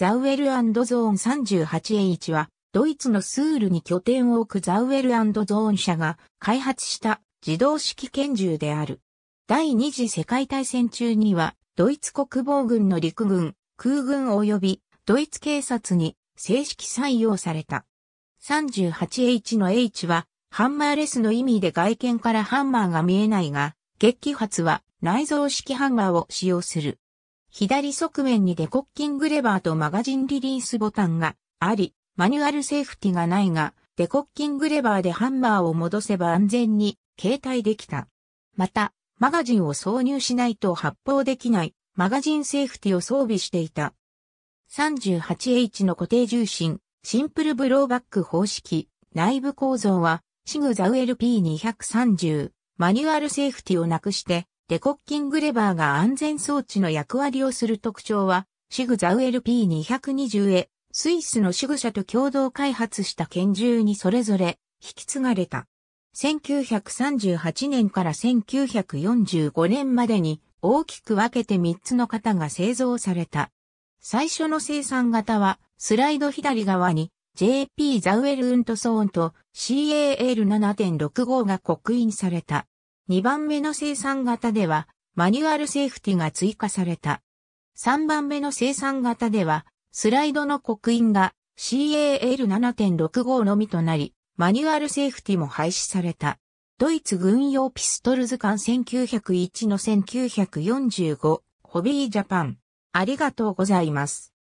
ザウエルゾーン 38H は、ドイツのスールに拠点を置くザウエルゾーン社が開発した自動式拳銃である。第二次世界大戦中には、ドイツ国防軍の陸軍、空軍及びドイツ警察に正式採用された。38H の H は、ハンマーレスの意味で外見からハンマーが見えないが、撃破発は内蔵式ハンマーを使用する。左側面にデコッキングレバーとマガジンリリースボタンがあり、マニュアルセーフティがないが、デコッキングレバーでハンマーを戻せば安全に携帯できた。また、マガジンを挿入しないと発砲できないマガジンセーフティを装備していた。38H の固定重心、シンプルブローバック方式、内部構造はシグザウ LP230、マニュアルセーフティをなくしてデコッキングレバーが安全装置の役割をする特徴は、シグザウ LP220A、スイスのシグ社と共同開発した拳銃にそれぞれ引き継がれた。1938年から1945年までに大きく分けて3つの型が製造された。最初の生産型は、スライド左側に JP ザウエル・ウントソーンと CAL7.65 が刻印された。2番目の生産型では、マニュアルセーフティが追加された。3番目の生産型では、スライドの刻印が CAL7.65 のみとなり、マニュアルセーフティも廃止された。ドイツ軍用ピストル図鑑1901の1945、ホビージャパン。ありがとうございます。